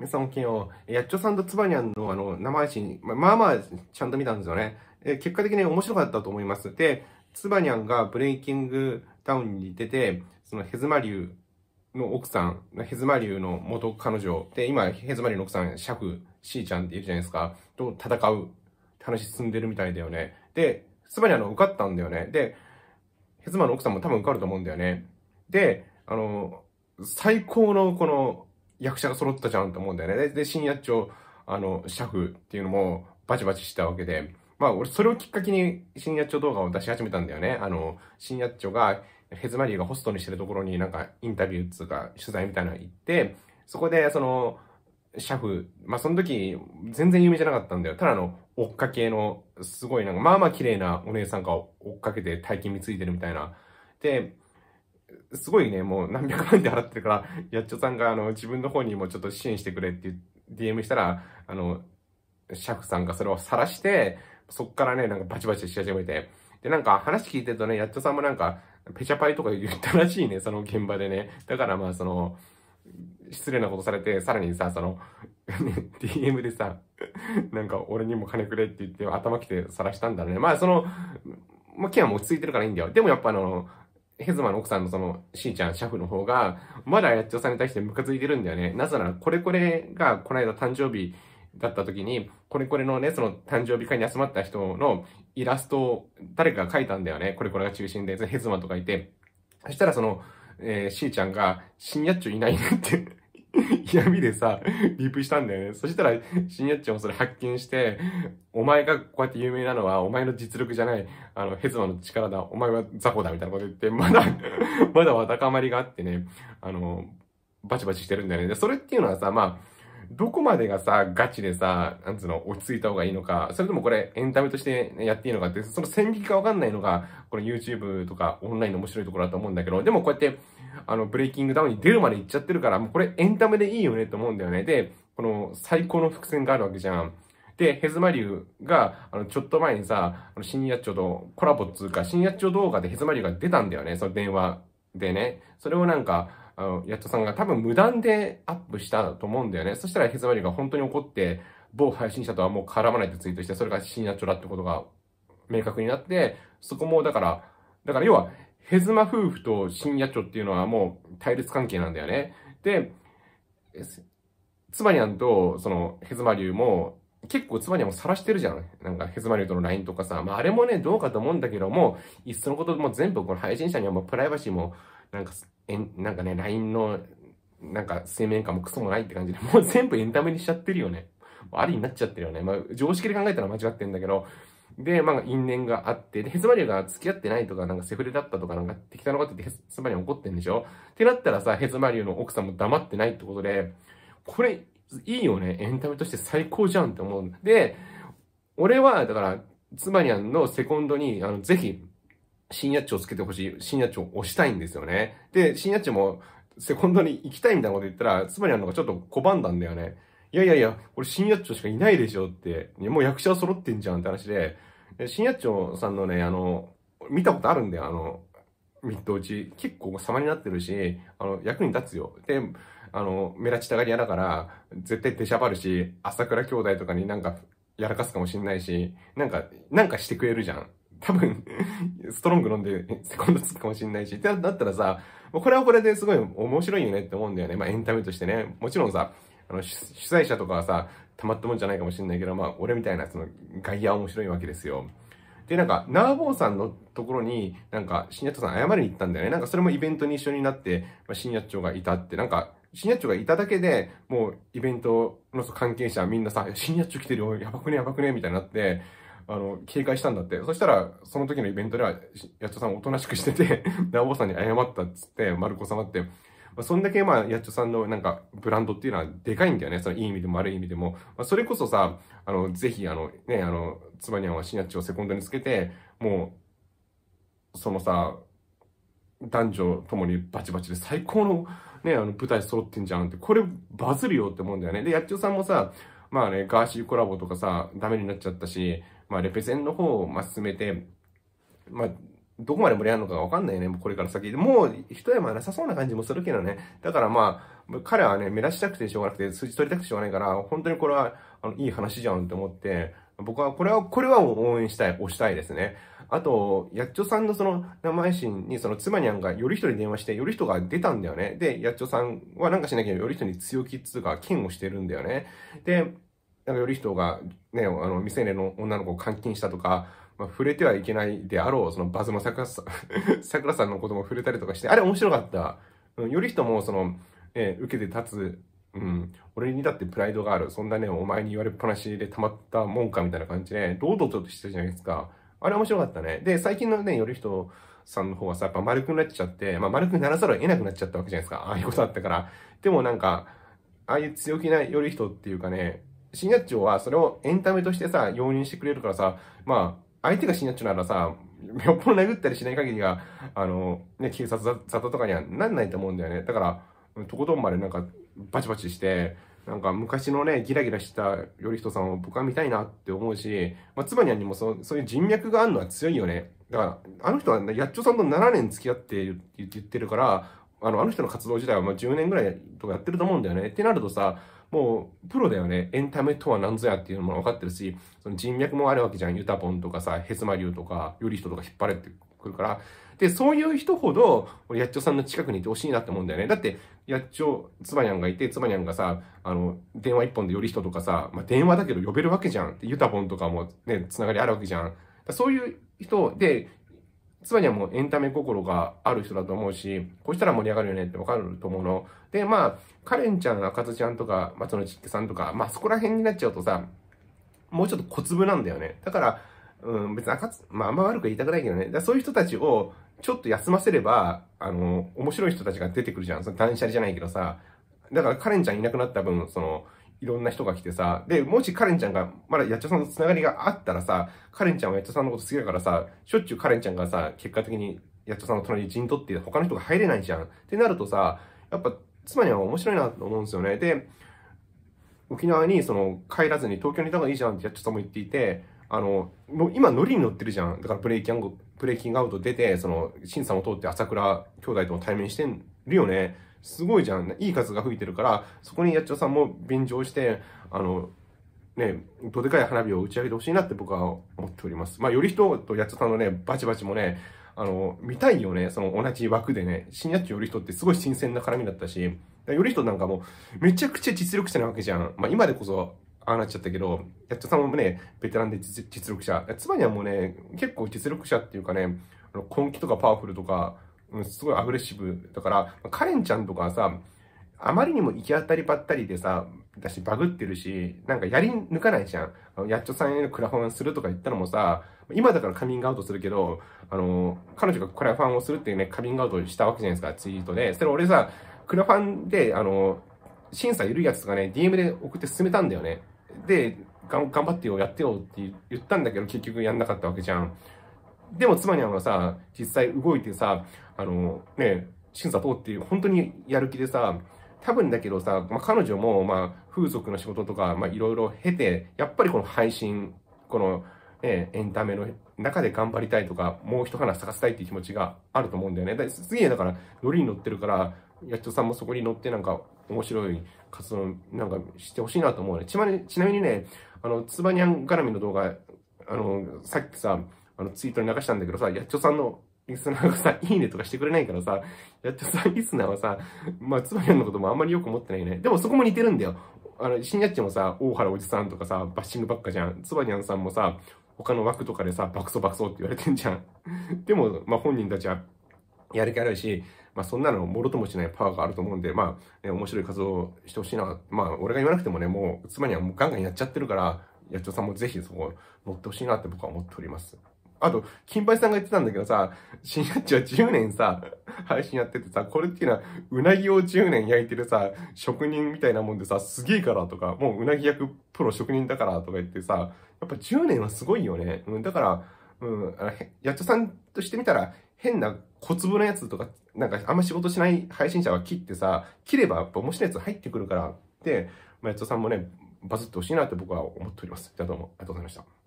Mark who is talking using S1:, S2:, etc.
S1: 皆さんおきよう。やっちょさんとつばにゃんのあの、生配信、ま、あまあ、ちゃんと見たんですよね。え結果的に面白かったと思います。で、つばにゃんがブレイキングダウンに出て、そのヘズマリューの奥さん、ヘズマリューの元彼女、で、今、ヘズマリューの奥さん、シャフ、シーちゃんっているじゃないですか、と戦う話進んでるみたいだよね。で、つばにゃんの受かったんだよね。で、ヘズマの奥さんも多分受かると思うんだよね。で、あの、最高のこの、役者が揃ったじゃんと思うんだよね。で、深夜町、あの、シャフっていうのもバチバチしたわけで、まあ、俺、それをきっかけに、深夜町動画を出し始めたんだよね。あの、深夜町が、ヘズマリーがホストにしてるところになんか、インタビューっつうか、取材みたいなの行って、そこで、その、シャフ、まあ、その時、全然有名じゃなかったんだよ。ただの、追っかけの、すごいなんか、まあまあ綺麗なお姉さんが追っかけて大金についてるみたいな。で、すごいね、もう何百万って払ってるから、やっちょさんが、あの、自分の方にもちょっと支援してくれって DM したら、あの、シャフさんがそれを晒して、そっからね、なんかバチバチし始めて。で、なんか話聞いてるとね、やっちょさんもなんか、ペチャパイとか言ったらしいね、その現場でね。だからまあ、その、失礼なことされて、さらにさ、その、DM でさ、なんか俺にも金くれって言って頭きて晒したんだろうね。まあ、その、まあ、ケアも落ち着いてるからいいんだよ。でもやっぱあの、ヘズマの奥さんのその、しーちゃん、シャフの方が、まだやっちょさんに対してムカついてるんだよね。なぜなら、これこれが、この間誕生日だった時に、これこれのね、その誕生日会に集まった人のイラストを誰かが描いたんだよね。これこれが中心で、ヘズマとかいて。そしたらその、えー、しーちゃんが、死んやっちょいないねって 闇でさ、リプしたんだよね。そしたら、深夜っちもそれ発見して、お前がこうやって有名なのは、お前の実力じゃない、あの、ヘズマの力だ、お前は雑魚だ、みたいなこと言って、まだ まだわだかまりがあってね、あの、バチバチしてるんだよね。で、それっていうのはさ、まあ、どこまでがさ、ガチでさ、なんつうの、落ち着いた方がいいのか、それともこれエンタメとしてやっていいのかって、その線引きがわかんないのが、この YouTube とかオンラインの面白いところだと思うんだけど、でもこうやって、あの、ブレイキングダウンに出るまで行っちゃってるから、もうこれエンタメでいいよねと思うんだよね。で、この最高の伏線があるわけじゃん。で、ヘズマリュウが、あの、ちょっと前にさ、あの、深夜町とコラボっつうか、深夜町動画でヘズマリュウが出たんだよね、その電話でね。それをなんか、あの、やっとさんが多分無断でアップしたと思うんだよね。そしたらヘズマリュウが本当に怒って、某配信者とはもう絡まないってツイートして、それが深夜町だってことが明確になって、そこもだから、だから要は、ヘズマ夫婦と深夜町っていうのはもう対立関係なんだよね。で、つまりゃんと、その、ヘズマ流も、結構つまりも晒してるじゃん。なんか、ヘズマリとの LINE とかさ。まあ、あれもね、どうかと思うんだけども、いっそのことも全部、この配信者にはもうプライバシーも、なんか、えん、なんかね、LINE の、なんか、水面下もクソもないって感じで、もう全部エンタメにしちゃってるよね。ありになっちゃってるよね。まあ、常識で考えたら間違ってんだけど、で、まあ、因縁があって、で、ヘスマリアが付き合ってないとか、なんかセフレだったとか、なんか適当なこと言ってヘスマリア怒ってんでしょってなったらさ、ヘスマリアの奥さんも黙ってないってことで、これ、いいよね。エンタメとして最高じゃんって思うんで、俺は、だから、つまりあのセコンドに、あの、ぜひ、深夜長つけてほしい。深夜長押したいんですよね。で、深夜長も、セコンドに行きたいみたいなこと言ったら、つまりあのがちょっと拒んだんだよね。いやいやいや、これ新八丁しかいないでしょって、もう役者は揃ってんじゃんって話で、新八丁さんのね、あの、見たことあるんだよ、あの、ミッド打ち。結構様になってるし、あの、役に立つよ。で、あの、目立ちたがり屋だから、絶対出しゃばるし、朝倉兄弟とかになんか、やらかすかもしんないし、なんか、なんかしてくれるじゃん。多分ストロング飲んで、セコンドつくかもしんないし、ってなったらさ、これはこれですごい面白いよねって思うんだよね。まあエンタメとしてね。もちろんさ、あの、主催者とかはさ、たまったもんじゃないかもしんないけど、まあ、俺みたいな、その、外野面白いわけですよ。で、なんか、ナーボーさんのところに、なんか、新八長さん謝りに行ったんだよね。なんか、それもイベントに一緒になって、まあ、新八長がいたって、なんか、新八長がいただけで、もう、イベントの関係者みんなさ、新八長来てるよ、やばくね、やばくね、みたいになって、あの、警戒したんだって。そしたら、その時のイベントでは、八長さんおとなしくしてて、ナーボーさんに謝ったっつって、丸子様って、まあ、そんだけまあ、やっちょさんのなんか、ブランドっていうのはでかいんだよね。そのいい意味でも悪い意味でも。まあ、それこそさ、あの、ぜひ、あの、ね、あの、つばにゃんはシナッチをセコンドにつけて、もう、そのさ、男女ともにバチバチで最高のね、あの舞台揃ってんじゃんって、これバズるよって思うんだよね。で、やっちょさんもさ、まあね、ガーシーコラボとかさ、ダメになっちゃったし、まあレペゼンの方を、ま進めて、まあどこまで盛り上がるのかがわかんないね、これから先。もう、一山なさそうな感じもするけどね。だからまあ、彼はね、目立ちたくてしょうがなくて、数字取りたくてしょうがないから、本当にこれは、あの、いい話じゃんって思って、僕は、これは、これは応援したい、押したいですね。あと、やっちょさんのその名前心に、その妻にゃんがより人に電話して、より人が出たんだよね。で、やっちょさんはなんかしなきゃより人に強気っつうか、剣をしてるんだよね。で、なんかより人が、ね、あの、未成年の女の子を監禁したとか、まあ、触れてはいけないであろう、そのバズの桜さん、桜さんのことも触れたりとかして、あれ面白かった。うん、より人も、その、えー、受けて立つ、うん、俺にだってプライドがある。そんなね、お前に言われっぱなしでたまったもんか、みたいな感じで、堂々としてたじゃないですか。あれ面白かったね。で、最近のね、より人さんの方はさ、やっぱ丸くなっちゃって、まあ丸くならざるを得なくなっちゃったわけじゃないですか。ああいうことあったから。でもなんか、ああいう強気なより人っていうかね、新月長はそれをエンタメとしてさ、容認してくれるからさ、まあ、相手が死んじゃっちゅうならさ、よっぽど殴ったりしない限りは、あの、ね、警察沙汰とかにはなんないと思うんだよね。だから、とことんまでなんか、バチバチして、なんか昔のね、ギラギラした頼人さんを僕は見たいなって思うし、まあ、妻にんにもそそういう人脈があるのは強いよね。だから、あの人は、やっちょさんと7年付き合って言ってるから、あの、あの人の活動自体はまあ10年ぐらいとかやってると思うんだよね。ってなるとさ、もうプロだよね。エンタメとは何ぞやっていうのも分かってるし、その人脈もあるわけじゃん。ユタポンとかさ、ヘスマリュウとか、ヨリヒトとか引っ張れてくるから。で、そういう人ほど、俺、やっちょさんの近くにいてほしいなって思うんだよね。だって、やっちょ、ツバにゃんがいて、ツバにゃんがさ、あの、電話一本でより人とかさ、まあ、電話だけど呼べるわけじゃん。ユタボンとかもね、つながりあるわけじゃん。そういう人で、つまりはもうエンタメ心がある人だと思うし、こうしたら盛り上がるよねってわかると思うの。で、まあ、カレンちゃん、赤津ちゃんとか、松野ちってさんとか、まあそこら辺になっちゃうとさ、もうちょっと小粒なんだよね。だから、うん、別に赤津、まああんま悪く言いたくないけどね。だそういう人たちをちょっと休ませれば、あの、面白い人たちが出てくるじゃん。その断捨離じゃないけどさ。だからカレンちゃんいなくなった分、その、いろんな人が来てさ、で、もしカレンちゃんが、まだやっちょさんとつながりがあったらさ、カレンちゃんはやっちょさんのこと好きだからさ、しょっちゅうカレンちゃんがさ、結果的にやっちさんの隣に陣取って他の人が入れないじゃん。ってなるとさ、やっぱ、妻には面白いなと思うんですよね。で、沖縄にその帰らずに東京にいた方がいいじゃんってやっちょさんも言っていて、あの、う今、ノリに乗ってるじゃん。だからブレイキング、ブレイキングアウト出て、その、審査も通って朝倉兄弟とも対面してるよね。すごいじゃん。いい風が吹いてるから、そこに八千代さんも便乗して、あの、ね、どでかい花火を打ち上げてほしいなって僕は思っております。まあ、より人と八千代さんのね、バチバチもね、あの、見たいよね、その同じ枠でね。新八千より人ってすごい新鮮な絡みだったし、より人なんかもう、めちゃくちゃ実力者なわけじゃん。まあ、今でこそ、ああなっちゃったけど、っちょさんもね、ベテランで実力者。つまりはもうね、結構実力者っていうかね、あの根気とかパワフルとか、すごいアグレッシブ。だから、カレンちゃんとかさ、あまりにも行き当たりばったりでさ、だし、バグってるし、なんかやり抜かないじゃん。あのやっちょさんへのクラファンするとか言ったのもさ、今だからカミングアウトするけど、あの、彼女がクラファンをするっていうね、カミングアウトしたわけじゃないですか、ツイートで。それ俺さ、クラファンで、あの、審査緩いやつとかね、DM で送って進めたんだよね。で、頑張ってよ、やってよって言ったんだけど、結局やんなかったわけじゃん。でも妻にはさ、実際動いてさ、あの、ね、審査通って、本当にやる気でさ、多分だけどさ、まあ、彼女も、まあ、風俗の仕事とか、まあ、いろいろ経て、やっぱりこの配信、この、ね、エンタメの中で頑張りたいとか、もう一花咲かせたいっていう気持ちがあると思うんだよね。だ次だから、ノリに乗ってるから、やっちょさんもそこに乗ってなんか面白い活動なんかしてほしいなと思うね。ちなみにね、あの、つばにゃん絡みの動画、あの、さっきさ、あの、ツイートに流したんだけどさ、やっちょさんのリスナーがさ、いいねとかしてくれないからさ、やっちょさんリスナーはさ、まあ、つばやんのこともあんまりよく思ってないね。でもそこも似てるんだよ。あの、新やっちもさ、大原おじさんとかさ、バッシングばっかじゃん。つばにゃんさんもさ、他の枠とかでさ、爆走爆走って言われてんじゃん。でも、まあ、本人たちは、やる気あるし、まあ、そんなのもろともしないパワーがあると思うんで、まあ、ね、面白い活動をしてほしいな。まあ、俺が言わなくてもね、もう、つにりはもうガンガンやっちゃってるから、ちょさんもぜひそこ乗ってほしいなって僕は思っております。あと、金八さんが言ってたんだけどさ、新八は10年さ、配信やっててさ、これっていうのは、うなぎを10年焼いてるさ、職人みたいなもんでさ、すげえからとか、もううなぎ焼くプロ職人だからとか言ってさ、やっぱ10年はすごいよね。うん、だから、うん、あの、やっちゃさんとしてみたら、変な小粒のやつとか、なんかあんま仕事しない配信者は切ってさ、切ればやっぱ面白いやつ入ってくるから、で、まあ、やっちゃさんもね、バズってほしいなって僕は思っております。じゃあどうもありがとうございました。